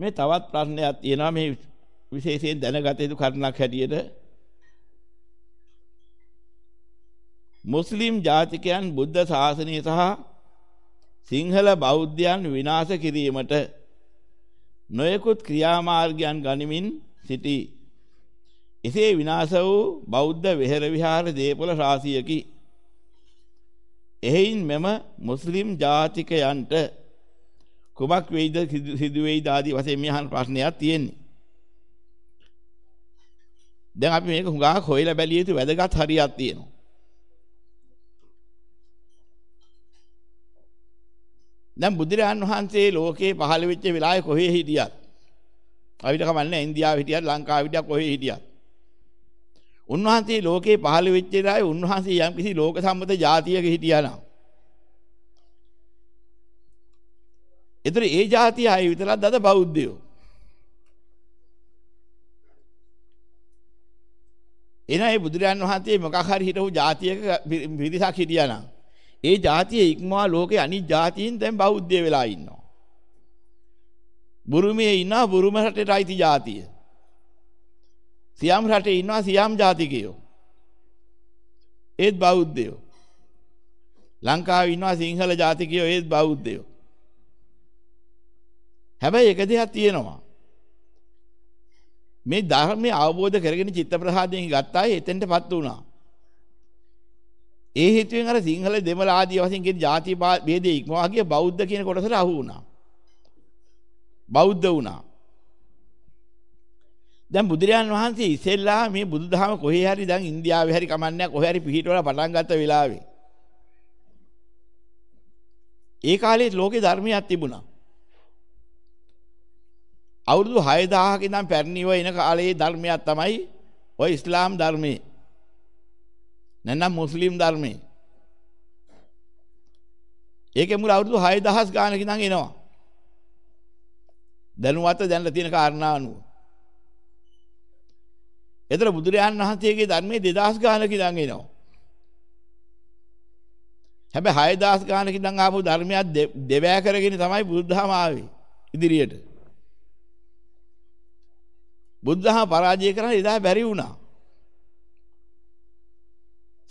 මේ තවත් ප්‍රශ්නයක් තියෙනවා මේ විශේෂයෙන් දැනගත යුතු කරුණක් හැටියට මුස්ලිම් ජාතිකයන් බුද්ධ ශාසනය සහ සිංහල බෞද්ධයන් විනාශ කිරීමට නොයෙකුත් ක්‍රියාමාර්ගයන් ගනිමින් සිටි එසේ විනාශ වූ බෞද්ධ වෙහෙර විහාර දේපොළ රාශියකි. එහෙයින් මෙම මුස්ලිම් ජාතිකයන්ට කුමක් වෙයිද සිදු වෙයිද ආදී වශයෙන් මේ අහන ප්‍රශ්නයක් තියෙන්නේ. දැන් අපි මේක හුඟා හොයලා බැලිය යුතු වැදගත් හරියක් තියෙනවා. දැන් බුදුරජාන් වහන්සේ ලෝකේ පහළ වෙච්ච වෙලාවේ කොහේ හිටියත් අපිට කමන්නේ ඉන්දියාවේ හිටියත් ලංකාවේ හිටියත් කොහේ හිටියත් උන්වහන්සේ ලෝකේ පහළ වෙච්ච වෙලාවේ උන්වහන්සේ යම්කිසි ලෝක සම්මත જાතියක හිටියා නම් එතන ඒ જાතිය අය විතරක් දද බෞද්ධයෝ. එනයි බුදුරයන් වහන්සේ මොකක් හරි හිටවු જાතියක පිරිසක් හිටියානම් ඒ જાතිය ඉක්මවා ලෝකේ අනිත් જાතියින් දැන් බෞද්ධය වෙලා ඉන්නවා. බුරුමේ ඉන්නා බුරුම රටේට අයිති જાතිය. සියම් රටේ ඉන්නවා සියම් ජාතිකයෝ. ඒත් බෞද්ධයෝ. ලංකාවේ ඉන්නවා සිංහල ජාතිකයෝ ඒත් බෞද්ධයෝ. හැබැයි එක දෙයක් තියෙනවා. මේ ධර්මය අවබෝධ කරගෙන චිත්ත ප්‍රසාදයෙන් ගත්තායි එතෙන්ටපත් වුණා. ඒ හේතුවෙන් අර සිංහල දෙමළ ආදී වශයෙන් කියන ಜಾති භේදයේ ඉක්මවා ගිය බෞද්ධ කියන කොටසට අහු වුණා. බෞද්ධ වුණා. දැන් බුදුරජාන් වහන්සේ ඉස්සෙල්ලා මේ බුදුදහම කොහේ හරි දැන් ඉන්දියාවේ හරි කමන්නේ කොහේ හරි පිහිටවලා පටන් ගත්ත වෙලාවේ ඒ කාලේ ලෝකේ ධර්මයක් තිබුණා. අවුරුදු 6000ක ඉඳන් පැරණිව එන කාලේ ධර්මයක් තමයි ওই ඉස්ලාම් ධර්මයේ. නැත්නම් මුස්ලිම් ධර්මයේ. ඒකේ මුල අවුරුදු 6000 ගානක ඉඳන් එනවා. දැනුවත් දැනලා තියෙන කාරණා අනුව. ඒතර බුදුරජාන් වහන්සේගේ ධර්මයේ 2000 ගානක ඉඳන් එනවා. හැබැයි 6000 ගානක ඉඳන් ආපු ධර්මයක් දෙවෑ කරගෙන තමයි බුද්ධාම ආවේ ඉදිරියට. බුද්ධහම පරාජය කරන්න එදා බැරි වුණා.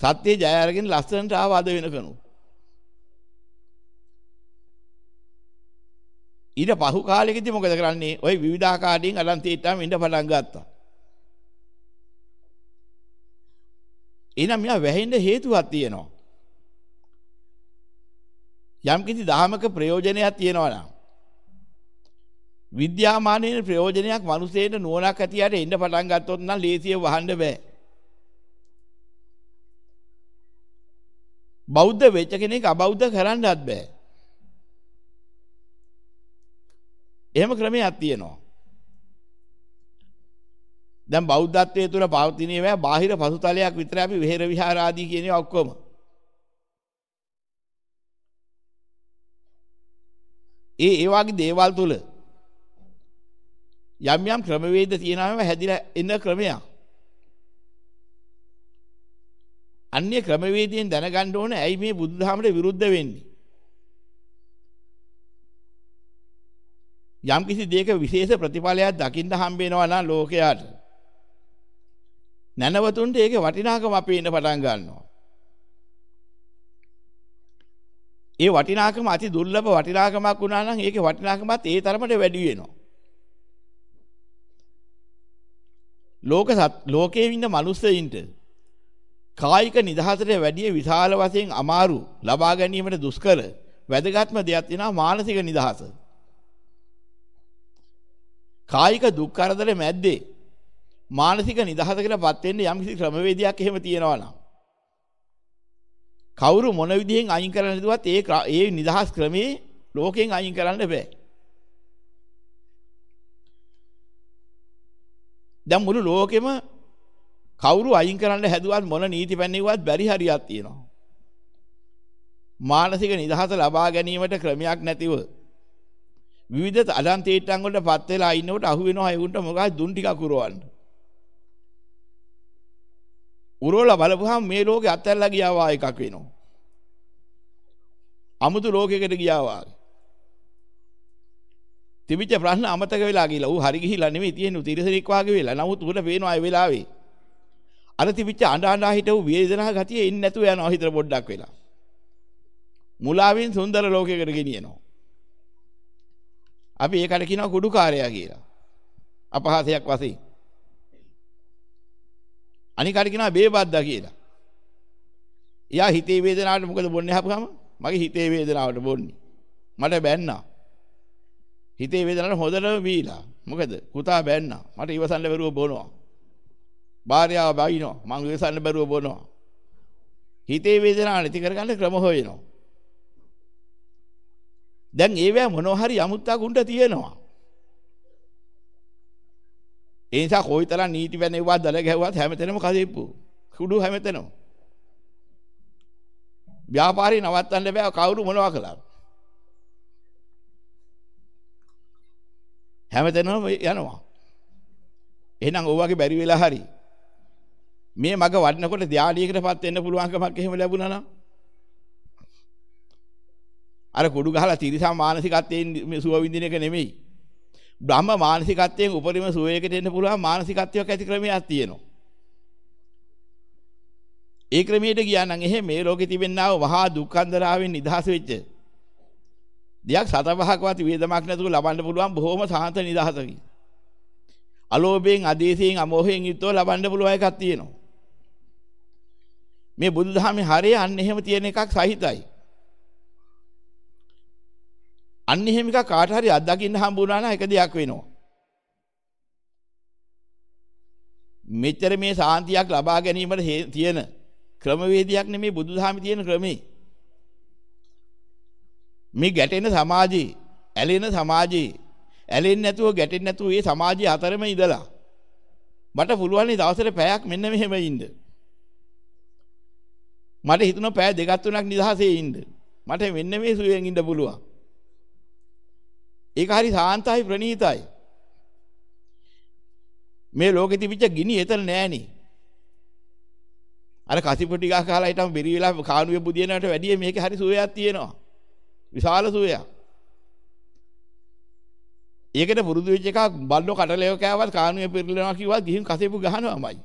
සත්‍ය ජය අරගෙන ලස්සනට ආව අද වෙනකනු. ඊට පහු කාලෙකදී මොකද කරන්නේ? ওই විවිධාකාරයෙන් අලන්තීට්ටාම ඉඳ පටන් ගත්තා. එහෙනම් මෙයා වැහෙන්න හේතුවක් තියෙනවා. යම්කිසි දහමක ප්‍රයෝජනයක් තියෙනවා නම් විද්‍යාමානයේ ප්‍රයෝජනයක් මිනිසෙට නුවණක් ඇතියට එන්න පටන් ගත්තොත් නම් ලේසියෙන් වහන්න බෑ. බෞද්ධ වෙච්ච කෙනෙක් අබෞද්ධ කරන්නවත් බෑ. එහෙම ක්‍රමයක් තියෙනවා. දැන් බෞද්ධත්වයේ තුල පවතින ඒවා බාහිර පසුතලයක් විතරයි අපි විහෙර විහාර ආදී කියන ඒවා ඔක්කොම. ඒ ඒ වගේ දේවල් තුල යම් යම් ක්‍රමවේද තියෙනවාම හැදිලා එන ක්‍රමයක්. අන්‍ය ක්‍රමවේදයෙන් දැනගන්න ඕන ඇයි මේ බුදුදහමට විරුද්ධ වෙන්නේ? යම් කිසි දෙයක විශේෂ ප්‍රතිඵලයක් දකින්න හම්බ වෙනවා නම් ලෝකයාට නැනවතුන්ට ඒකේ වටිනාකම අපේන්න පටන් ගන්නවා. ඒ වටිනාකම අති දුර්ලභ වටිනාකමක් වුණා නම් ඒකේ වටිනාකමත් ඒ තරමට වැඩි වෙනවා. ලෝක ලෝකයේ ඉන්න මිනිස්සෙයින්ට කායික නිදහසට වැඩිය විශාල වශයෙන් අමාරු ලබා ගැනීමට දුෂ්කර වැදගත්ම දෙයක් තියෙනවා මානසික නිදහස. කායික දුක් කරදර මැද්දේ මානසික නිදහසකටපත් වෙන්න යම්කිසි ක්‍රමවේදයක් එහෙම තියෙනවා නම් කවුරු මොන විදිහෙන් අයින් කරන්න හිතුවත් ඒ ඒ නිදහස් ක්‍රමේ ලෝකයෙන් අයින් කරන්න බෑ. දැන් මුළු ලෝකෙම කවුරු අයින් කරන්න හැදුවත් මොන නීති පැනෙව්වත් බැරි හරියක් තියෙනවා. මානසික නිදහස ලබා ගැනීමට ක්‍රමයක් නැතිව විවිධ තලන් තීට්ටම් වලට පත් වෙලා ඉන්නකොට අහු වෙනවා ඒගොල්ලන්ට මොකක්ද දුන් ටිකක් උරවන්න. උරවලා බලපුවහම මේ ලෝකේ අත්හැරලා ගියා එකක් වෙනවා. අමුතු ලෝකයකට ගියා වාගේ. තිබිච්ච ප්‍රශ්න අමතක වෙලා ගිහලා ඌ හරි ගිහිලා නෙමෙයි තියෙන්නේ තිරසනෙක් වාගේ වෙලා. නමුත් ඌට පේනවා ඒ වෙලාවේ. අර තිබිච්ච අඬ අඬ හිටව වේදනාව ගතිය එන්නේ නැතුව යනවා හිතර පොඩ්ඩක් වෙලා. මුලාවෙන් සුන්දර ලෝකයකට ගෙනියනවා. අපි ඒකට කියනවා කුඩුකාරයා කියලා. අපහාසයක් වශයෙන්. අනිකට කියනවා බේබද්දා කියලා. එයා හිතේ වේදනාවට මොකද බොන්නේ හපුවම? මගේ හිතේ වේදනාවට බොන්නේ. මට බැන්නා. හිතේ වේදනාවට හොඳටම බීලා. මොකද? කුතා බැන්නා. මට ඉවසන්න බැරුව බොනවා. භාර්යාව බයිනවා. මං ඉවසන්න බැරුව බොනවා. හිතේ වේදනාව නැති කරගන්න ක්‍රම හොයනවා. දැන් ඒවැ මොනවා හරි අමුත්තක් උන්ට තියෙනවා. ඒ නිසා කොයිතරම් නීති වැනෙව්වා දල ගැහුවත් හැමතැනම කදෙප්පු. කුඩු හැමතැනම. ව්‍යාපාරේ නවත්තන්න බෑ කවුරු මොනවා කළා. හැමතැනම යනවා. එහෙනම් ඕවාගේ බැරි වෙලා හරි. මේ මග වඩනකොට ධානීයකටපත් වෙන්න පුළුවන්කමක් එහෙම ලැබුණා නම් අර කුඩු ගහලා තිරිසන් මානසිකත්වයෙන් මේ සුව විඳින එක නෙමෙයි. බ්‍රහ්ම මානසිකත්වයෙන් උපරිම සුවයකට එන්න පුළුවන් මානසිකත්වයක් ඇති ක්‍රමයක් තියෙනවා. ඒ ක්‍රමයට ගියා නම් එහෙම මේ ලෝකේ තිබෙනා වූ වහා දුක්ඛන්දරාවෙන් නිදහස් වෙච්ච දෙයක් සතපහකවත් වේදමක් නැතුව ලබන්න පුළුවන් බොහොම සාන්ත නිදහසකින්. අලෝභයෙන්, අදේශයෙන්, අමෝහයෙන් යුක්තව ලබන්න පුළුවන් එකක් තියෙනවා. මේ බුදුදහමේ හරය අන්න එහෙම තියෙන එකක් සහිතයි. අන්න එහෙම එකක් කාට හරි අත්දකින්න හම්බුනා නම් එක දෙයක් වෙනවා. මෙච්චර මේ සාන්තියක් ලබා ගැනීමට තියෙන ක්‍රමවේදයක් නෙමේ බුදුදහමේ තියෙන ක්‍රමේ. මේ ගැටෙන සමාජයේ ඇලෙන සමාජයේ ඇලෙන්නේ නැතුව ගැටෙන්නේ නැතුව මේ සමාජය අතරම ඉඳලා මට පුළුවන් දවසට පැයක් මෙන්න මෙහෙම ඉන්න. මට හිතුණා පැය දෙකක් තුනක් නිදහසේ ඉන්න. මට මෙන්න මේ සුවයෙන් ඉන්න පුළුවන්. ඒක හරි සාන්තයි ප්‍රණීතයි. මේ ලෝකෙ තිබිච්ච ගිනි එතන නෑනේ. අර කසිපු ටිකක් කාලා ඊටම බිරි වෙලා කානුවේ බුදියනකට වැඩිය මේකේ හරි සුවයක් තියෙනවා. විශාල සුවයක්. ඒකට පුරුදු වෙච්ච එකක් බල්ලෝ කටලෙව කෑවත් කානුවේ පෙරලනවා කිව්වත් ගිහින් කසෙපු ගහනවාමයි.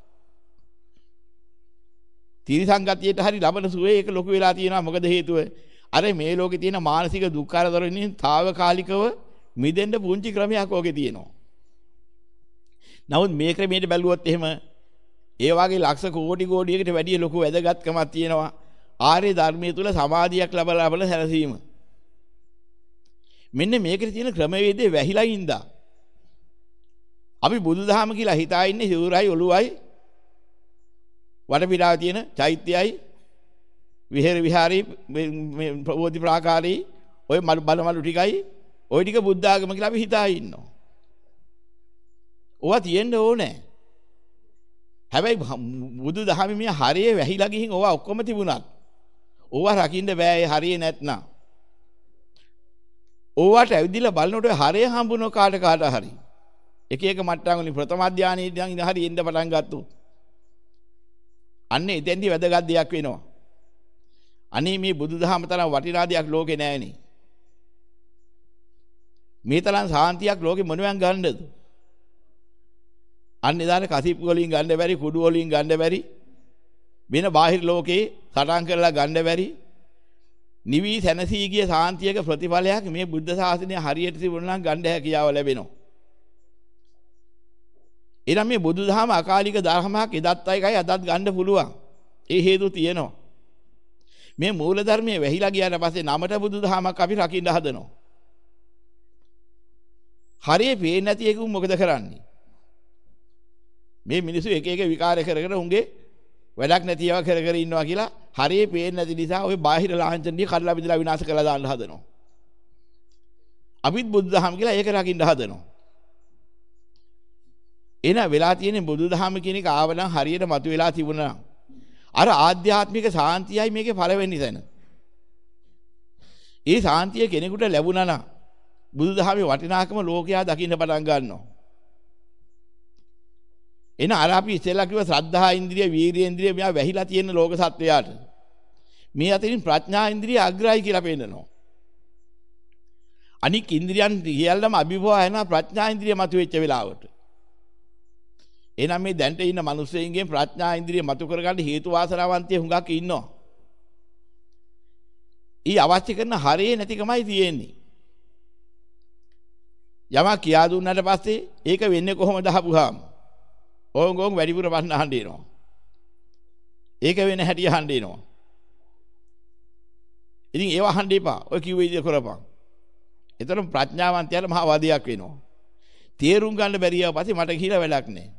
තිරිසන් ගතියට හරි ලබන සුවේ ඒක ලොකු වෙලා තියෙනවා මොකද හේතුව? අර මේ ලෝකේ තියෙන මානසික දුක් කරදරෙනින් తాවකාලිකව මිදෙන්න පුංචි ක්‍රමයක් ඔගේ තියෙනවා. නමුත් මේ ක්‍රමයට බැලුවොත් එහෙම ඒ වගේ ලක්ෂ කෝටි කෝටියකට වැඩිය ලොකු වැදගත්කමක් තියෙනවා. ආර්ය ධර්මයේ තුල සමාධියක් ලබලා ලබන සැලසීම. මෙන්න මේකේ තියෙන ක්‍රමවේදය වැහිලා ඉඳා. අපි බුදුදහම කියලා හිතා ඉන්නේ සිවුරයි ඔළුවයි වටපිටාව තියෙන චෛත්‍යයයි විහෙර විහාරී මේ ප්‍රබෝධි ප්‍රාකාරී ඔය මල් බල මල් ටිකයි ඔය ටික බුද්ධ ආගම කියලා අපි හිතා ඉන්නවා. ඕවා තියෙන්න ඕනේ. හැබැයි බුදු දහමේ මේ හරිය වැහිලා ගිහින් ඕවා ඔක්කොම තිබුණත් ඕවා රකින්න බෑ ඒ හරිය නැත්නම්. ඕවට ඇවිදිලා බලනකොට හරය හම්බුන කාට කාට හරි. එක එක මට්ටම් වලින් ප්‍රථම අධ්‍යානයේ ඉඳන් හරි එන්න පටන් ගත්තු. අන්නේ එතෙන්දී වැදගත් දෙයක් වෙනවා. අනේ මේ බුදුදහම තරම් වටිනා දෙයක් ලෝකේ නැහැනේ. මේ තරම් සාන්තියක් ලෝකෙ මොනවෙන් ගන්නද? අන්න එදාට කසිප්පු වලින් ගන්න බැරි, කුඩු වලින් ගන්න බැරි, වෙන බාහිර ලෝකේ සටන් කරලා ගන්න බැරි නිවි සැනසී ගිය සාන්තියක ප්‍රතිඵලයක් මේ බුද්ධ ශාසනය හරියට තිබුණා නම් ගන්න හැකියාව ලැබෙනවා. එනම් මේ බුදුදහම අකාලික ධර්මයක් එදත් අයකයි අදත් ගන්න පුළුවන්. ඒ හේතු තියෙනවා. මේ මූලධර්මයේ වැහිලා ගියාට පස්සේ නමට බුදුදහමක් අපි රකින්න හදනවා. හරියේ පේන්නේ නැති එකු මොකද කරන්නේ? මේ මිනිස්සු එක එක විකාර කරගෙන උන්ගේ වැඩක් නැති ඒවා කර කර ඉන්නවා කියලා හරියේ පේන්නේ නැති නිසා ওই බාහිර ලාංඡනීය කඩලා බිඳලා විනාශ කරලා දාන්න හදනවා. අපිත් බුදුදහම කියලා ඒක රකින්න හදනවා. එන වෙලා තියෙන බුදුදහම කියන එක ආවනම් හරියට මතුවලා තිබුණා. අර ආධ්‍යාත්මික සාන්තියයි මේකේ පළවෙනි තැන. ඒ සාන්තිය කෙනෙකුට ලැබුණා නම් බුදුදහමේ වටිනාකම ලෝකයා දකින්න පටන් ගන්නවා. එන අර අපි ඉස්සෙල්ලා කිව්ව ශ්‍රද්ධා ඉන්ද්‍රිය, වීරිය ඉන්ද්‍රිය මෙයා වැහිලා තියෙන ලෝක සත්වයාට. මේ අතරින් ප්‍රඥා ඉන්ද්‍රිය අග්‍රයි කියලා පෙන්නනවා. අනික් ඉන්ද්‍රියන් සියල්ලම අභිභව වෙන ප්‍රඥා ඉන්ද්‍රිය මතුවෙච්ච වෙලාවට. එහෙනම් මේ දැන්ට ඉන්න මිනිස්සුන්ගෙන් ප්‍රඥා ඉන්ද්‍රිය මතු කරගන්න හේතු වාසනාවන්තය හුඟක් ඉන්නවා. ඊ අවශ්‍ය කරන හරේ නැතිකමයි තියෙන්නේ. යමක් කියා දුන්නාට පස්සේ ඒක වෙන්නේ කොහොමද අහපුවාම? ඕංගෝන් වැඩිපුර බන්න අහන්න එනවා. ඒක වෙන හැටි අහන්න එනවා. ඉතින් ඒව අහන්න එපා. ඔය කිව්වේ ඉතින් කරපන්. එතකොට ප්‍රඥාවන්තයල මහා වාදියක් වෙනවා. තේරුම් ගන්න බැරියව පස්සේ මට කියලා වැඩක් නැහැ.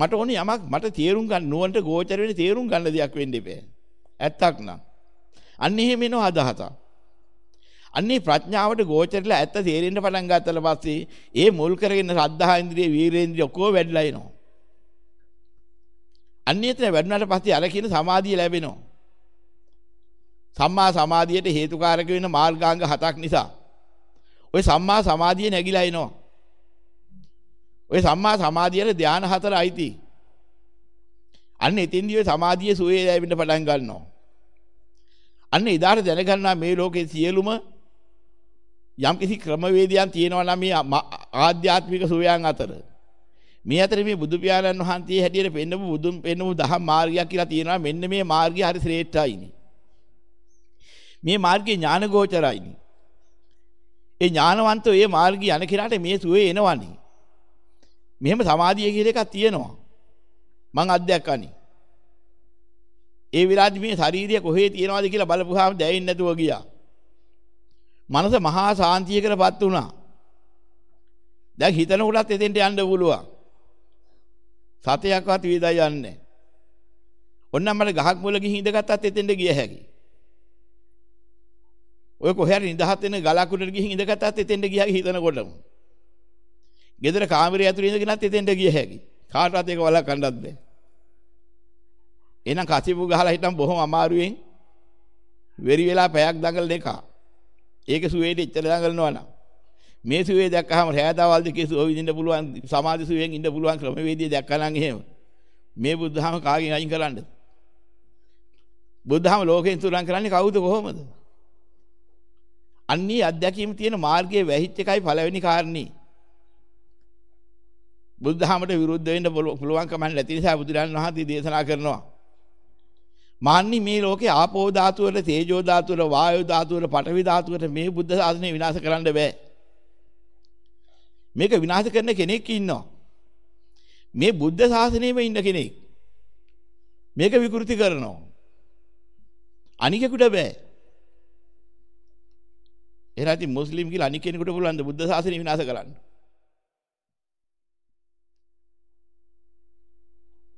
මට ඕනේ යමක් මට තේරුම් ගන්න නුවන්ට ගෝචර වෙන්නේ තේරුම් ගන්න දෙයක් වෙන්න එපා. ඇත්තක් නම්. අන්න එහෙම එනවා අදහසක්. අන්නේ ප්‍රඥාවට ගෝචරලා ඇත්ත තේරෙන්න පටන් ගත්තල පස්සේ ඒ මුල් කරගෙන ශ්‍රද්ධා ඉන්ද්‍රිය වීරේන්ද්‍රිය ඔක්කොම වැඩිලා එනවා. අන්නේ එතන වැඩුණාට පස්සේ අර කියන සමාධිය ලැබෙනවා. සම්මා සමාධියට හේතුකාරක වෙන මාර්ගාංග හතක් නිසා ඔය සම්මා සමාධිය නැగిලා එනවා. ඔය සම්මා සමාධියට ධාන හතර අයිති. අන්න එතෙන්දී ඔය සමාධියේ සුවේ ලැබෙන්න පටන් ගන්නවා. අන්න ඉදාට දැනගන්නා මේ ලෝකේ සියලුම යම්කිසි ක්‍රමවේදයන් තියෙනවා නම් මේ ආධ්‍යාත්මික සුවයන් අතර මේ අතර මේ බුදු පියාණන් වහන්සේ හැටියට පෙන්නපු බුදුන් පෙන්නපු දහම් මාර්ගයක් කියලා තියෙනවා මෙන්න මේ මාර්ගය හරි ශ්‍රේෂ්ඨයිනේ මේ මාර්ගය ඥානගෝචරයිනේ ඒ ඥානවන්තෝ මේ මාර්ගය යන කෙනාට මේ සුවේ එනවනේ මෙහෙම සමාධිය කියලා එකක් තියෙනවා මං අධ්‍යක්කණි ඒ විලාදි මේ ශාරීරිය කොහේ තියනවාද කියලා බලපුවාම දැයින් නැතුව ගියා මනස මහා සාන්තියකටපත් වුණා. දැන් හිතන කොටත් එතෙන්ට යන්න පුළුවන්. සතයක්වත් වේදයි යන්නේ. ඔන්න අපිට ගහක් මුල ගිහින් ඉඳගත්තත් එතෙන්ට ගිය හැකි. ඔය කොහේ හරි නිදහස් වෙන ගලක් උඩට ගිහින් ඉඳගත්තත් එතෙන්ට ගියා හිතනකොටම. ගෙදර කාමරේ ඇතුළේ ඉඳගෙනත් එතෙන්ට ගිය හැකි. කාටවත් ඒක වළක්වන්නත් බැහැ. එහෙනම් කසිපු ගහලා හිටම් බොහොම අමාරුවෙන් වෙරි වෙලා පැයක් දඟලන එකා. ඒක සුවේදී එච්චර දඟලනවා නම් මේ සුවේ දැක්කහම රෑදාවල් දෙකේ සුව විඳින්න පුළුවන් සමාධි සුවෙන් ඉන්න පුළුවන් ක්‍රමවේදය දැක්කනම් එහෙම මේ බුද්ධහම කාගෙන් අයින් කරන්නද බුද්ධහම ලෝකයෙන් තුරන් කරන්නේ කවුද කොහොමද අන්නේ අධ්‍යක්ීම තියෙන මාර්ගයේ වැහිච්ච එකයි පළවෙනි කාරණේ බුද්ධහමට විරුද්ධ වෙන්න පුළුවන්කම නැති නිසා බුදුරන් වහන්සේ දේශනා කරනවා මාන්නේ මේ ලෝකේ ආපෝ ධාතු වල තේජෝ ධාතු වල වායෝ ධාතු වල පඨවි ධාතු වල මේ බුද්ධ සාධනේ විනාශ කරන්න බෑ. මේක විනාශ කරන කෙනෙක් ඉන්නවා. මේ බුද්ධ ශාසනයෙම ඉන්න කෙනෙක්. මේක විකෘති කරනවා. අනිකෙකුට බෑ. එරාති මුස්ලිම් කියලා අනික් කෙනෙකුට පුළුවන් ද බුද්ධ ශාසනය විනාශ කරන්න?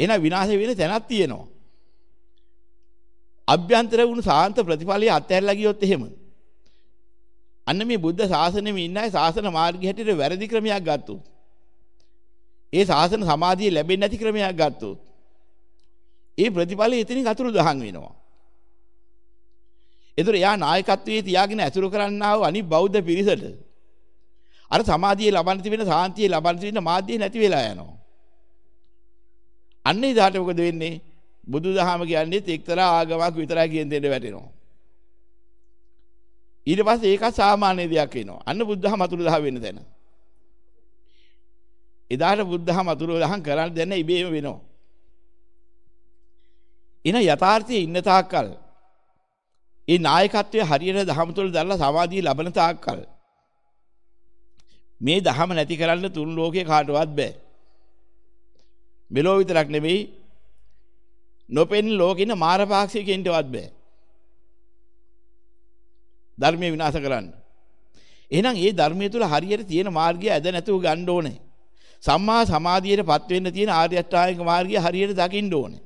එන විනාශ වෙන තැනක් තියෙනවා. අභ්‍යන්තර වුණු සාන්ත ප්‍රතිඵලයේ අත්හැරලා ගියොත් එහෙම අන්න මේ බුද්ධ ශාසනයේ ඉන්න අය ශාසන මාර්ගය හැටියට වැරදි ක්‍රමයක් ගත්තොත් ඒ ශාසන සමාධිය ලැබෙන්නේ නැති ක්‍රමයක් ගත්තොත් ඒ ප්‍රතිඵලය එතනින් අතුරු දහන් වෙනවා එතකොට එයා නායකත්වයේ තියාගෙන ඇසුරු කරන්නා වූ අනිත් බෞද්ධ පිරිසට අර සමාධියේ ලබන්න තිබෙන සාන්තියේ ලබන්න තිබෙන මාධ්‍ය නැති වෙලා යනවා අන්න එදාට මොකද වෙන්නේ බුදුදහම කියන්නේ එක්තරා ආගමක් විතරයි කියන දෙන්න වැටෙනවා. ඊට පස්සේ ඒක සාමාන්‍ය දෙයක් වෙනවා. අන්න බුද්ධහම අතුරු දහ වෙන තැන. එදාට බුද්ධහම අතුරු දහම් කරන්න දැන ඉබේම වෙනවා. එන යථාර්ථයේ ඉන්න තාක්කල් ඒ නායකත්වයේ හරියට දහම තුළ දැල්ලා සමාධිය ලබන තාක්කල් මේ දහම නැති කරන්න තුන් ලෝකේ කාටවත් බෑ. මෙලෝ විතරක් නෙමෙයි නොපෙන් ලෝකින මාරපාක්ෂිකෙන්ටවත් බෑ. ධර්මය විනාශ කරන්න. එහෙනම් ඒ ධර්මය තුල හරියට තියෙන මාර්ගය ඇද නැතුව ගන්න ඕනේ. සම්මා සමාධියටපත් වෙන්න තියෙන ආර්ය අෂ්ටාංගික මාර්ගය හරියට දකින්න ඕනේ.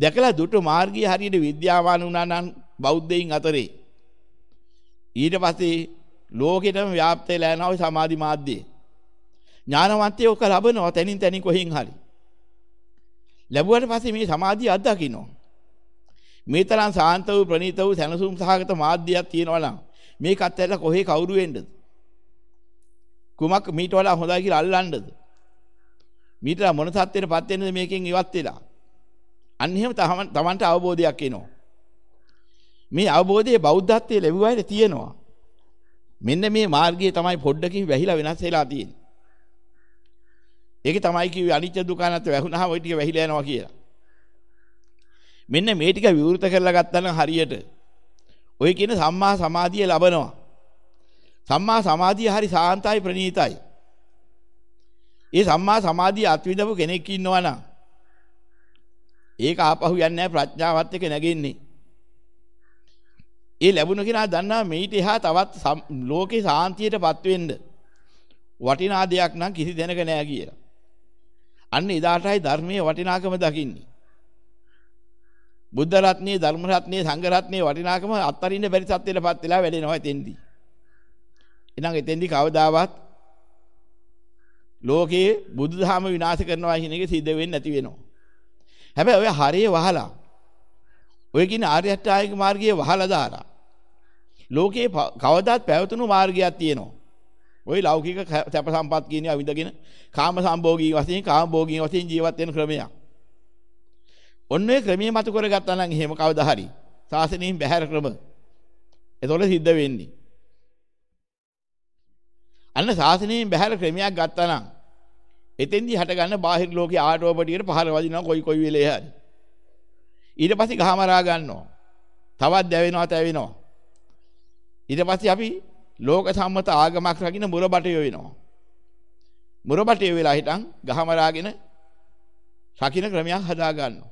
දැකලා දුටු මාර්ගය හරියට විද්‍යාවාන වුණා නම් බෞද්ධයින් අතරේ ඊට පස්සේ ලෝකෙටම ව්‍යාප්තය ලෑනවා සමාධි මාධ්‍යය. ඥානවන්තයෝ ඔක ලබනවා තැනින් තැනින් කොහෙන් හරි. ලැබුවට පස්සේ මේ සමාධිය අත්දකින්න. මේ තරම් සාන්ත වූ ප්‍රණීත වූ සැනසුම් සහගත මාධ්‍යයක් තියෙනවා නම් මේක අත්හැරලා කොහේ කවුරු වෙන්නද? කුමක් මීට වඩා හොඳයි කියලා අල්ලන්නද? මීට මොන තත්ත්වෙටපත් වෙන්නද මේකෙන් ඉවත් වෙලා? අන්න එහෙම තමන්ට අවබෝධයක් එනවා. මේ අවබෝධයේ බෞද්ධත්වයේ ලැබුවායිද තියෙනවා. මෙන්න මේ මාර්ගය තමයි පොඩ්ඩකින් වැහිලා වෙනස් වෙලා තියෙන්නේ. ඒක තමයි කිව්වේ අනිත්‍ය දුක නැත් වැහුණාම ওই ටික වැහිලා යනවා කියලා. මෙන්න මේ ටික විවෘත කරලා ගත්තා නම් හරියට ඔය කියන සම්මා සමාධිය ලබනවා. සම්මා සමාධිය හරි සාන්තයි ප්‍රණීතයි. ඒ සම්මා සමාධිය අත්විඳපු කෙනෙක් ඉන්නවා නම් ඒක ආපහු යන්නේ නැහැ ප්‍රඥාවත් එක්ක නැගෙන්නේ. ඒ ලැබුණ කෙනා දන්නා මේිට එහා තවත් ලෝකේ සාන්තියටපත් වෙන්න වටිනා දෙයක් නම් කිසි දෙනක නැහැ කියලා. අන්න එදාටයි ධර්මයේ වටිනාකම දකින්නේ. බුද්ධ රත්නයේ ධර්ම රත්නයේ සංඝ රත්නයේ වටිනාකම අත්තරින්න බැරි සත්‍යයටපත් වෙලා වැඩෙනවා එතෙන්දී. එහෙනම් එතෙන්දී කවදාවත් ලෝකයේ බුදුදහම විනාශ කරනවා කියන එක සිද්ධ වෙන්නේ නැති වෙනවා. හැබැයි ඔය හරිය වහලා ඔය කියන ආර්ය අෂ්ටාංගික මාර්ගයේ වහලා දාලා ලෝකයේ කවදාත් පැවතුණු මාර්ගයක් තියෙනවා. ওই ලෞකික සැප සම්පත් කියන අවිඳගෙන කාම සම්භෝගී වශයෙන් කාම භෝගී වශයෙන් ජීවත් වෙන ක්‍රමයක්. ඔන්න ඔය ක්‍රමයේ මතු කරගත්තා නම් එහෙම කවදා හරි සාසනයෙන් බැහැර ක්‍රම. එතකොට සිද්ධ වෙන්නේ. අන්න සාසනයෙන් බැහැර ක්‍රමයක් ගත්තා නම් එතෙන්දී හටගන්න බාහිර ලෝකයේ ආටෝපටියට පහර වදිනවා කොයි කොයි වෙලේ හරි. ඊට පස්සේ ගහමරා ගන්නවා. තවත් දැවෙනවා තැවෙනවා. ඊට පස්සේ අපි ලෝක සම්මත ආගමක් රකින්න මුරබටය වෙනවා. මුරබටය වෙලා හිටන් ගහමරාගෙන රකින්න ක්‍රමයක් හදා ගන්නවා.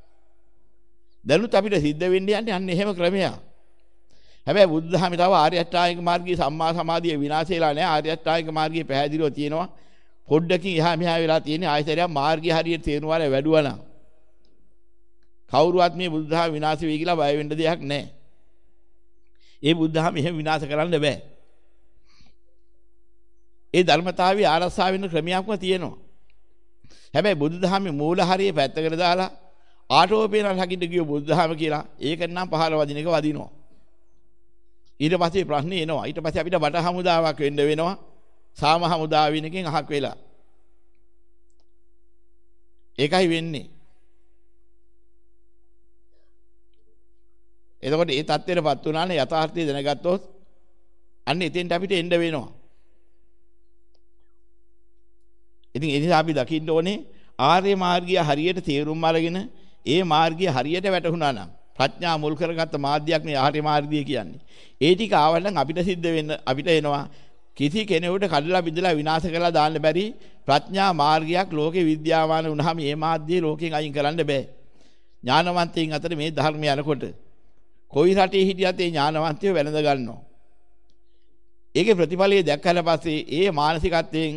දැනුත් අපිට සිද්ධ වෙන්නේ යන්නේ අන්න එහෙම ක්‍රමයක්. හැබැයි බුදුදහමේ තව ආර්ය අෂ්ටාංගික මාර්ගයේ සම්මා සමාධිය විනාශේලා නැහැ. ආර්ය අෂ්ටාංගික මාර්ගයේ පැහැදිලිව තියෙනවා. පොඩ්ඩකින් එහා මෙහා වෙලා තියෙන ආයතරයක් මාර්ගය හරියට තේරුම් වල වැඩුවා කවුරුවත් මේ බුදුදහම විනාශ වෙයි කියලා බය වෙන්න දෙයක් නැහැ. ඒ බුදුදහම එහෙම විනාශ කරන්න බෑ. ඒ ධර්මතාවය ආරස්සා වෙන ක්‍රමයක්ම තියෙනවා. හැබැයි බුදුදහමේ මූල හරිය පැත්තකට දාලා ආටෝපේන ලකින්ද ගිය බුදුදහම කියලා ඒක නම් පහළ වදින එක වදිනවා. ඊට පස්සේ ප්‍රශ්නේ එනවා. ඊට පස්සේ අපිට බට හමුදාවක් වෙන්න වෙනවා. සාම හමුදා වෙනකින් අහක් වෙලා. ඒකයි වෙන්නේ. එතකොට මේ தත්ත්වයටපත් වුණානේ යථාර්ථය දැනගත්තොත් අන්න එතෙන්ට අපිට එන්න වෙනවා. ඉතින් ඒ නිසා අපි දකින්න ඕනේ ආර්ය මාර්ගය හරියට තේරුම් අරගෙන ඒ මාර්ගය හරියට වැටහුණා නම් ප්‍රඥා මුල් කරගත්ත මාධ්‍යයක් මේ ආර්ය මාර්ගය කියන්නේ. ඒ ටික ආවල් නම් අපිට සිද්ධ වෙන්න අපිට එනවා කිසි කෙනෙකුට කඩලා බිඳලා විනාශ කරලා දාන්න බැරි ප්‍රඥා මාර්ගයක් ලෝකේ විද්‍යාමාන වුණාම මේ මාධ්‍යය ලෝකෙන් අයින් කරන්න බෑ. ඥානවන්තයින් අතර මේ ධර්මය යනකොට කොයි රටේ හිටියත් ඒ ඥානවන්තයෝ වැළඳ ගන්නවා. ඒකේ ප්‍රතිඵලය දැක්කහලා පස්සේ ඒ මානසිකත්වයෙන්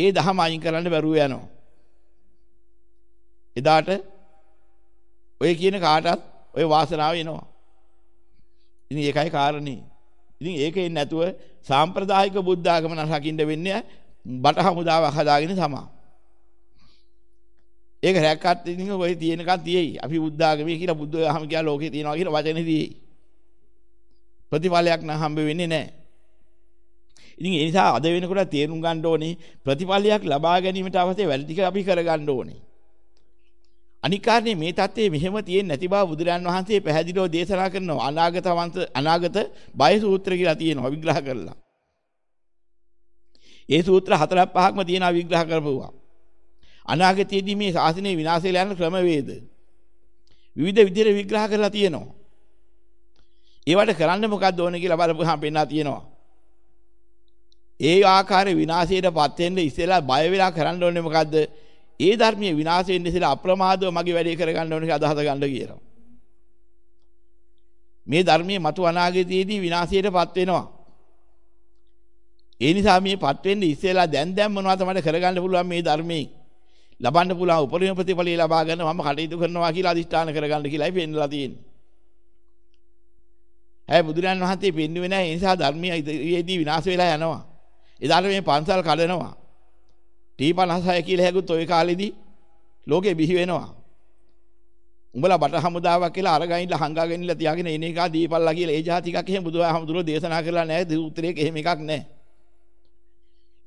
ඒ දහම අයින් කරන්න බැරුව යනවා. එදාට ඔය කියන කාටත් ඔය වාසනාව එනවා. ඉතින් ඒකයි කාරණේ. ඉතින් ඒකෙන් නැතුව සාම්ප්‍රදායික බුද්ධ ආගම රකින්න වෙන්නේ බට හමුදාවක් හදාගෙන තමා. ඒක රැක්කත් ඉතින් ඔය තියෙනකන් තියෙයි. අපි බුද්ධ ආගමේ කියලා බුද්ධ ආගම කියලා ලෝකේ තියනවා කියලා වචනේ තියෙයි. ප්‍රතිඵලයක් නම් හම්බ වෙන්නේ නැහැ. ඉතින් ඒ නිසා අද වෙනකොට තේරුම් ගන්න ඕනේ ප්‍රතිඵලයක් ලබා ගැනීමට අවශ්‍ය වැඩ ටික අපි කරගන්න ඕනේ. අනිකාර්ණේ මේ தත්ත්වයේ මෙහෙම තියෙන්නේ නැති බව බුදුරන් වහන්සේ පැහැදිලිව දේශනා කරනවා අනාගත වංශ අනාගත බය සූත්‍ර කියලා තියෙනවා විග්‍රහ කරලා. ඒ සූත්‍ර හතරක් පහක්ම තියෙනවා විග්‍රහ කරපුවා. අනාගතයේදී මේ ශාසනය විනාශ වෙලා යන ක්‍රමවේද විවිධ විදිහට විග්‍රහ කරලා තියෙනවා. ඒවට කරන්න මොකක්ද ඕනේ කියලා බලපුවාම පෙන්නා තියෙනවා. ඒ ආකාරයේ විනාශයටපත් වෙන්න ඉස්සෙල්ලා බය වෙලා කරන්න ඕනේ මොකද්ද? ඒ ධර්මයේ විනාශ වෙන්න ඉස්සෙල්ලා අප්‍රමාදව මගේ වැඩේ කරගන්න ඕනේ කියලා අදහස ගන්න කියනවා. මේ ධර්මයේ මතු අනාගතයේදී විනාශයටපත් වෙනවා. ඒ නිසා මේපත් වෙන්න ඉස්සෙල්ලා දැන් දැන් මොනවද මට කරගන්න පුළුවන් මේ ධර්මයෙන් ලබන්න පුළුවන් උපරිම ප්‍රතිඵලය ලබා ගන්න මම කටයුතු කරනවා කියලා අදිෂ්ඨාන කරගන්න කියලායි පෙන්නලා තියෙන්නේ. හැබැයි බුදුරන් වහන්සේ පෙන්වුවේ නැහැ ඒ නිසා ධර්මයේ විනාශ වෙලා යනවා. එදාට මේ පන්සල් කඩනවා. T56 කියලා හැගුත් ওই කාලෙදී ලෝකෙ බිහි වෙනවා. උඹලා බට හමුදාවක් කියලා අරගයින්ලා හංගාගෙන ඉල්ල තියාගෙන එන එක දීපල්ලා කියලා ඒ જાතිකක් එහෙම බුදුහාමුදුරුවෝ දේශනා කරලා නැහැ දූත්‍රයක එහෙම එකක් නැහැ.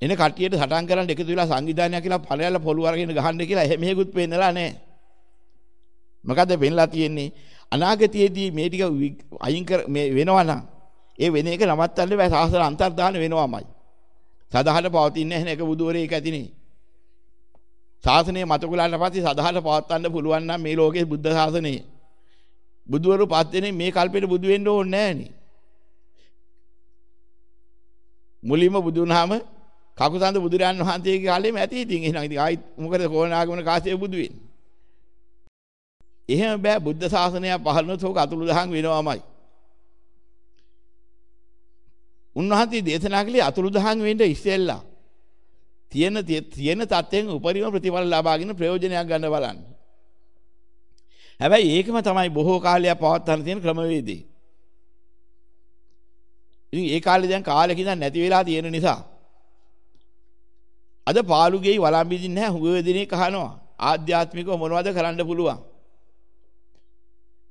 එන කට්ටියට සටන් කරන්න එකතු වෙලා සංවිධානය කියලා පළයල පොළු අරගෙන ගහන්න කියලා එහෙම හේකුත් පෙන්නලා නැහැ. මොකද වෙන්නලා තියෙන්නේ අනාගතයේදී මේ ටික අයින් කර මේ වෙනවනම් ඒ වෙන එක නවත්තන්න බෑ සාසන අන්තර්දාන වෙනවමයි. සදහට පවතින්නේ නැහැ නේක බුදුවරේ ඒක ඇතිනේ. ශාසනය මතකුලාට පස්සේ සදහට පවත්වන්න පුළුවන් නම් මේ ලෝකේ බුද්ධ ශාසනය. බුදුවරු පස් දෙනේ මේ කල්පෙට බුදු වෙන්න ඕනේ නැහනේ. මුලින්ම බුදු වුණාම කකුසඳ බුදුරයන් වහන්සේගේ කාලෙම ඇති ඉතින් එහෙනම් ඉතින් ආයි මොකද කොණාගමන කාශ්‍යප බුදු වෙන්නේ. එහෙම බෑ බුද්ධ ශාසනය පහළනොත් ඕක අතුරුදහන් වෙනවාමයි. උන්වහන්සේ දේශනා කළේ අතුරුදහන් වෙන්න ඉස්සෙල්ලා තියෙන තියෙන தත්යෙන් උපරිම ප්‍රතිඵල ලබාගෙන ප්‍රයෝජනයක් ගන්න බලන්න. හැබැයි ඒකම තමයි බොහෝ කාලයක් පවත්වන තියෙන ක්‍රමවේදේ. ඉතින් ඒ කාලේ දැන් කාලෙක ඉඳන් නැති වෙලා තියෙන නිසා අද පාළු ගෙයි වළම්බිදින් නැහැ හුඟ දිනේ කහනවා. ආධ්‍යාත්මිකව මොනවද කරන්න පුළුවන්?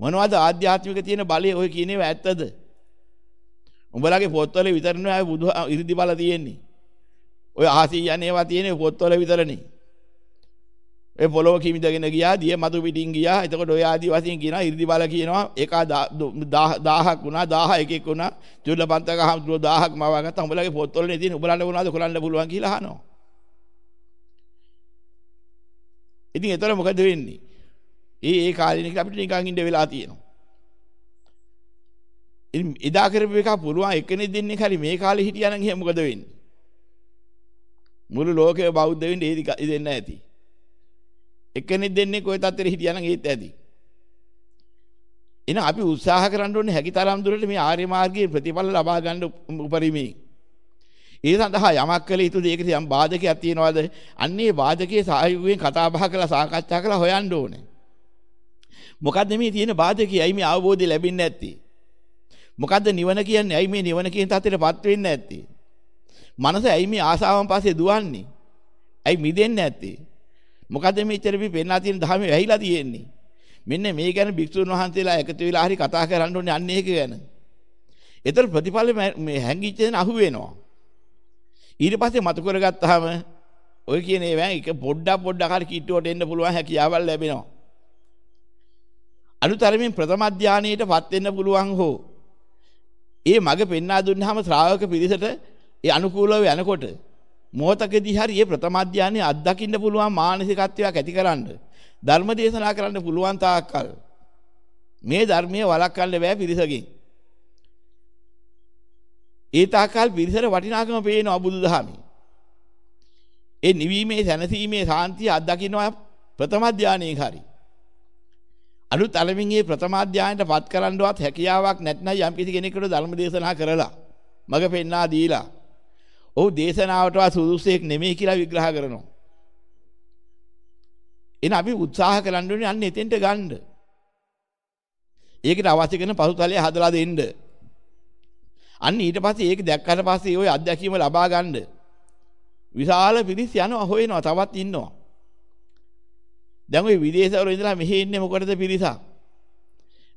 මොනවද ආධ්‍යාත්මික තියෙන බලය ඔය කියන ඒවා ඇත්තද? උඹලගේ පොත්වල විතරනේ ආයේ බුදු ඉරිදිබල තියෙන්නේ. ඔය ආසී යන්නේ ඒවා තියෙන්නේ පොත්වල විතරනේ. ඒ පොළොව කිමිදගෙන ගියා, දිය මතු පිටින් ගියා. එතකොට ඔය ආදි වශයෙන් කියනවා ඉරිදිබල කියනවා ඒකා 1000ක් වුණා, 1000 එකෙක් වුණා. තුල්ලපන්තක හම්තුර 1000ක් මවා ගත්තා. උඹලගේ පොත්වලනේ තියෙන්නේ. උඹලන්ට වුණාද කොලන්න පුළුවන් කියලා අහනවා. ඉතින් ඒතර මොකද වෙන්නේ? ඒ ඒ කාලේ අපිට නිකන් ඉන්න වෙලා තියෙනවා. එදා කරපු එක පුළුවන් එකනේ දෙන්නේ හරි මේ කාලේ හිටියා නම් එහෙම මොකද වෙන්නේ? මුළු ලෝකෙම බෞද්ධ වෙන්නේ ඒ දෙන්න ඇති. එකනේ දෙන්නේ කොයි තත්ත්වෙට හිටියා නම් ඒත් ඇති. එහෙනම් අපි උත්සාහ කරන්න ඕනේ හැකි තරම් දුරට මේ ආර්ය මාර්ගයේ ප්‍රතිඵල ලබා ගන්න උපරිමයෙන්. ඒ සඳහා යමක් කළ යුතුද ඒකද යම් බාධකයක් තියෙනවද? අන්නේ බාධකයේ සහයෝගයෙන් කතා බහ කරලා සාකච්ඡා කරලා හොයන්න ඕනේ. මොකද්ද මේ තියෙන බාධකයයි මේ අවබෝධය ලැබෙන්නේ නැත්තේ? මොකද්ද නිවන කියන්නේ? ඇයි මේ නිවන කියන තත්ත්වයටපත් වෙන්න ඇත්තේ? මනස ඇයි මේ ආසාවන් පස්සේ දුවන්නේ? ඇයි මිදෙන්න ඇත්තේ? මොකද මේ ඉතරපි පෙන්ලා තියෙන ධර්මයේ වැහිලා තියෙන්නේ. මෙන්න මේ ගැන භික්ෂුන් වහන්සේලා එකතු වෙලා හරි කතා කරන්න ඕනේ අන්න ඒක ගැන. ඒතර ප්‍රතිඵල මේ හැංගිච්ච දෙන අහු වෙනවා. ඊට පස්සේ මතු කරගත්තාම ඔය කියන ඒවා එක පොඩ්ඩක් පොඩ්ඩක් හරි කිට්ටුවට එන්න පුළුවන් හැකියාවල් ලැබෙනවා. අනුතරමින් ප්‍රථම ධානයේටපත් වෙන්න පුළුවන් හෝ ඒ මග පෙන්වා දුන්නාම ශ්‍රාවක පිරිසට ඒ අනුකූලව යනකොට මොහතකදී හරි මේ ප්‍රථම අධ්‍යානෙ අත්දකින්න පුළුවන් මානසිකත්වයක් ඇතිකරන ධර්ම දේශනා කරන්න පුළුවන් තාක්කල් මේ ධර්මයේ වළක්වන්න බෑ පිරිසකින්. ඒ තාක්කල් පිරිසට වටිනාකම පේනවා බුදුදහමේ. ඒ නිවීමේ සැනසීමේ සාන්තිය අත්දකින්නවා ප්‍රථම ධානයේ හරි. අලුත් අලමින්ගේ ප්‍රථම අධ්‍යයනයට පත් කරන්නවත් හැකියාවක් නැත්නම් යම් කිසි කෙනෙකුට ධර්ම දේශනා කරලා මග පෙන්වා දීලා ඔහු දේශනාවටවත් සුදුසුෙක් නෙමෙයි කියලා විග්‍රහ කරනවා. එන අපි උත්සාහ කරන්න ඕනේ අන්න එතෙන්ට ගන්න. ඒකට අවශ්‍ය කරන පසුතලය හදලා දෙන්න. අන්න ඊට පස්සේ ඒක දැක්කට පස්සේ ওই අත්දැකීම ලබා ගන්න. විශාල පිරිස් යනවා හොයනවා තවත් ඉන්නවා. දැන් ওই විදේශවල ඉඳලා මෙහි ඉන්නේ මොකටද පිරිසක්?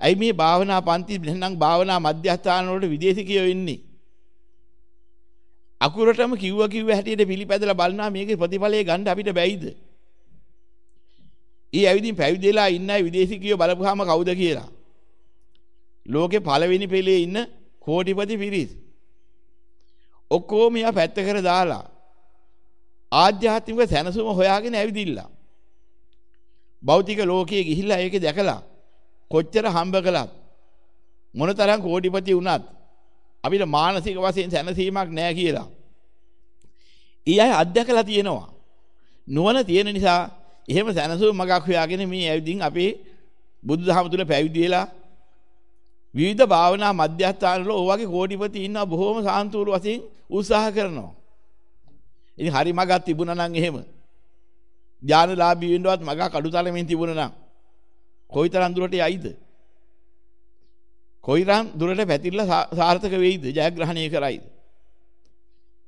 ඇයි මේ භාවනා පන්ති නැත්නම් භාවනා මධ්‍යස්ථාන වලට විදේශිකයෝ ඉන්නේ? අකුරටම කිව්ව කිව්ව හැටියට පිළිපැදලා බලනවා මේකේ ප්‍රතිඵලය ගන්න අපිට බැයිද? ඊ ඇවිදින් පැවිදිලා ඉන්න අය විදේශිකයෝ බලපුවාම කවුද කියලා? ලෝකේ පළවෙනි පෙළේ ඉන්න කෝටිපති පිරිස්. ඔක්කොම යා පැත්ත කර දාලා ආධ්‍යාත්මික සැනසුම හොයාගෙන ඇවිදිලා භෞතික ලෝකයේ ගිහිල්ලා ඒක දැකලා කොච්චර හම්බ කළත් මොනතරම් කෝටිපති වුණත් අපිට මානසික වශයෙන් සැනසීමක් නැහැ කියලා. ඊය අධ්‍යක්ලා තියෙනවා. නුවණ තියෙන නිසා එහෙම සැනසීම මගක් හොයාගෙන මේ ඇවිදින් අපි බුදුදහම තුල පැවිදි වෙලා විවිධ භාවනා මධ්‍යස්ථානවල ඔයගේ කෝටිපති ඉන්නවා බොහොම සාන්තුවල වශයෙන් උත්සාහ කරනවා. ඉතින් හරි මගක් තිබුණා නම් එහෙම ධානලාභී වෙන්නවත් මග කඩුතලමින් තිබුණා නම් කොයිතරම් දුරට යයිද? කොයිතරම් දුරට පැතිරලා සාර්ථක වෙයිද? ජයග්‍රහණය කරයිද?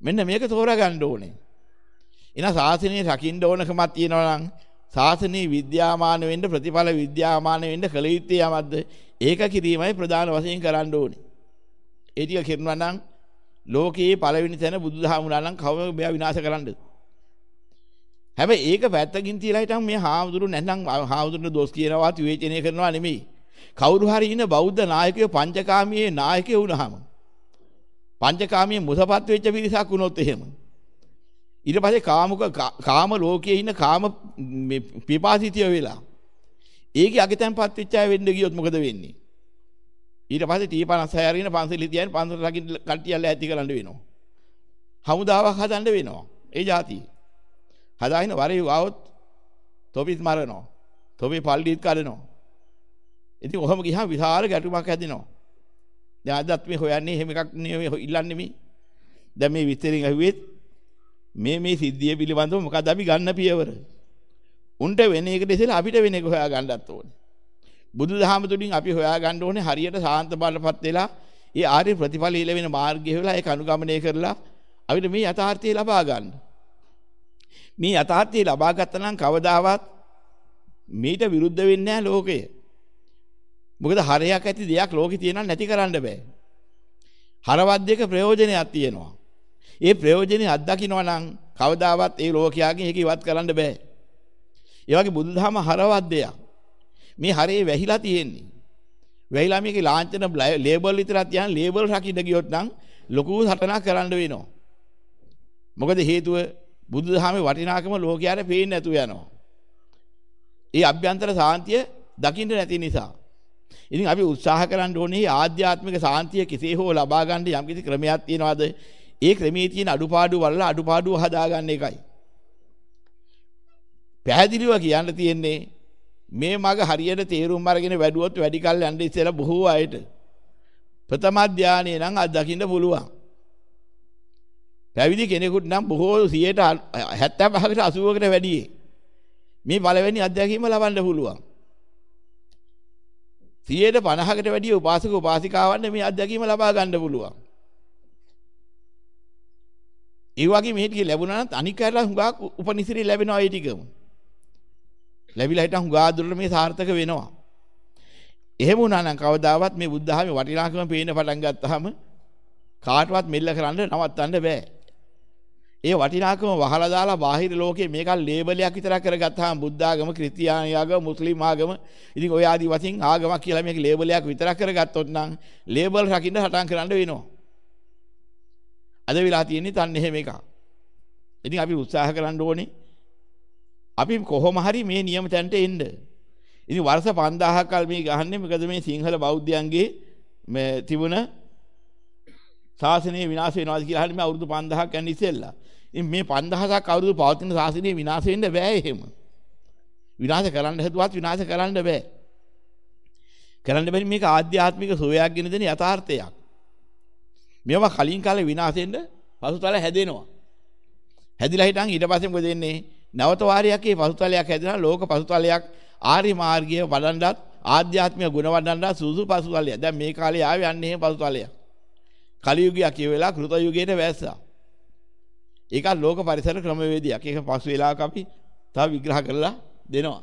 මෙන්න මේක තෝරා ගන්න ඕනේ. එන සාසනයේ රකින්න ඕනකමක් තියෙනවා නම් සාසනයේ විද්‍යාමාන වෙන්න ප්‍රතිඵල විද්‍යාමාන වෙන්න කල යුත්තේ යමක්ද? ඒක කිරීමයි ප්‍රධාන වශයෙන් කරන්න ඕනේ. ඒ ටික කරනවා නම් ලෝකයේ පළවෙනි තැන බුදුදහම උනා නම් කවම බෑ විනාශ කරන්නේ හැබැයි ඒක පැත්තකින් තියලා හිටන් මේ හාමුදුරු නැත්නම් හාමුදුරුන දොස් කියනවා විවේචනය කරනවා නෙමෙයි. කවුරු හරි ඉන්න බෞද්ධ නායකයෝ පංචකාමියේ නායකයෝ වුණාම පංචකාමියේ මුසපත් වෙච්ච පිරිසක් වුණොත් එහෙම ඊට පස්සේ කාමක කාම ලෝකයේ ඉන්න කාම මේ පිපාසිතිය වෙලා ඒකේ අගතෙන්පත් වෙච්ච අය වෙන්න ගියොත් මොකද වෙන්නේ ඊට පස්සේ ටී 56 අරගෙන පන්සල ඉදියන් පන්සල රකින්න කට්ටියල්ලා ඇති කරන්න වෙනවා හමුදාවක් හදන්න වෙනවා ඒ જાතියේ හදාගෙන වරේ ආවොත් තොපිත් මරනවා. තොපි පල්ලිත් කඩනවා. ඉතින් ඔහම ගියාම විශාල ගැටුමක් ඇතිනවා. දැන් අදත් මේ හොයන්නේ එහෙම එකක් නෙවෙයි ඉල්ලන්නේ මේ. දැන් මේ විස්තරෙන් අහුවෙත් මේ මේ සිද්ධිය පිළිබඳව මොකද අපි ගන්න පියවර? උන්ට වෙන එකට ඉස්සෙල්ලා අපිට වෙන එක හොයා ගන්නත් ඕනේ. බුදුදහම තුලින් අපි හොයා ගන්න ඕනේ හරියට සාන්ත බලපත් වෙලා ඒ ආර්ය ප්‍රතිඵල ඉලවෙන මාර්ගය වෙලා ඒක අනුගමනය කරලා අපිට මේ යථාර්ථය ලබා ගන්න. මේ යථාර්ථය ලබා ගත්තා නම් කවදාවත් මීට විරුද්ධ වෙන්නේ නැහැ ලෝකය. මොකද හරයක් ඇති දෙයක් ලෝකේ තියෙනා නැති කරන්න බෑ. හරවත් දෙක ප්‍රයෝජනයක් තියෙනවා. ඒ ප්‍රයෝජනේ අත්දකින්නවා නම් කවදාවත් ඒ ලෝකයාගෙන් ඒක ඉවත් කරන්න බෑ. ඒ වගේ බුදුදහම හරවත් දෙයක්. මේ හරේ වැහිලා තියෙන්නේ. වැහිලා මේකේ ලාංඡන ලේබල් විතරක් තියන ලේබල් රකින්න ගියොත් නම් ලොකු සටනක් කරන්න වෙනවා. මොකද හේතුව බුදුදහමේ වටිනාකම ලෝකයාට පේන්නේ නැතුව යනවා. ඒ අභ්‍යන්තර සාන්තිය දකින්න නැති නිසා. ඉතින් අපි උත්සාහ කරන්න ඕනේ ආධ්‍යාත්මික සාන්තිය කෙසේ හෝ ලබා ගන්න යම්කිසි ක්‍රමයක් තියනවාද? ඒ ක්‍රමයේ තියෙන අඩුපාඩු වලලා අඩුපාඩු හදාගන්න එකයි. පැහැදිලිව කියන්න තියෙන්නේ මේ මග හරියට තේරුම් අරගෙන වැඩුවොත් වැඩි කල් යන්න ඉස්සෙල්ලා බොහෝ අයට ප්‍රථම ධානය නම් අත්දකින්න පුළුවන්. පැවිදි කෙනෙකුට නම් බොහෝ 75කට 80කට වැඩි මේ පළවෙනි අධ්‍යක්ීම ලබන්න පුළුවන් 150කට වැඩි උපාසක උපාසිකාවන් මේ අධ්‍යක්ීම ලබා ගන්න පුළුවන් ඒ වගේ මේ ටික ලැබුණා නම් අනික් කරලා හුඟක් උපනිසිරි ලැබෙනවා ඒ ටිකම ලැබිලා හිටන් හුඟා දුරට මේ සාර්ථක වෙනවා එහෙම වුණා නම් කවදාවත් මේ බුද්ධ ධර්මයේ වටිනාකම පේන්න පටන් ගත්තාම කාටවත් මෙල්ල කරන්න නවත්තන්න බෑ ඒ වටිනාකම වහලා දාලා බාහිර ලෝකේ මේක ලේබලයක් විතරක් කරගත්තාම බුද්ධාගම, ක්‍රිස්තියානි ආගම, මුස්ලිම් ආගම, ඉතින් ඔය ආදී වශයෙන් ආගමක් කියලා මේක ලේබලයක් විතරක් කරගත්තොත් නම් ලේබල් රකින්න හටන් කරන්න වෙනවා. අද වෙලා තියෙන්නේ තන්න එහෙම එකක්. ඉතින් අපි උත්සාහ කරන්න ඕනේ අපි කොහොම හරි මේ නියම තැනට එන්න. ඉතින් වර්ෂ 5000 කල් මේ ගහන්නේ මොකද මේ සිංහල බෞද්ධයන්ගේ මේ තිබුණ ශාසනය විනාශ වෙනවාද කියලා හරි මේ අවුරුදු 5000ක් යන ඉස්සෙල්ලා මේ 5000ක් අවුරුදු පවතින සාසනය විනාශ වෙන්න බෑ එහෙම. විනාශ කරන්න හදුවත් විනාශ කරන්න බෑ. කරන්න බැරි මේක ආධ්‍යාත්මික සෝයාක් ගෙන දෙන යථාර්ථයක්. මේවා කලින් කාලේ විනාශ වෙන්න පසුතල හැදෙනවා. හැදිලා හිටන් ඊට පස්සේ මොකද වෙන්නේ? නැවත වාරියක් මේ පසුතලයක් හැදෙනවා ලෝක පසුතලයක් ආර්ය මාර්ගය වඩන්නත් ආධ්‍යාත්මික ගුණ වඩන්නත් සුසු පසුතලයක්. දැන් මේ කාලේ ආවේ යන්නේ පසුතලයක්. කලි යුගයක් කියවෙලා කෘත යුගයට වැස්සා. ඒකත් ලෝක පරිසර ක්‍රමවේදයක්. ඒක පසු වෙලාවක අපි තව විග්‍රහ කරලා දෙනවා.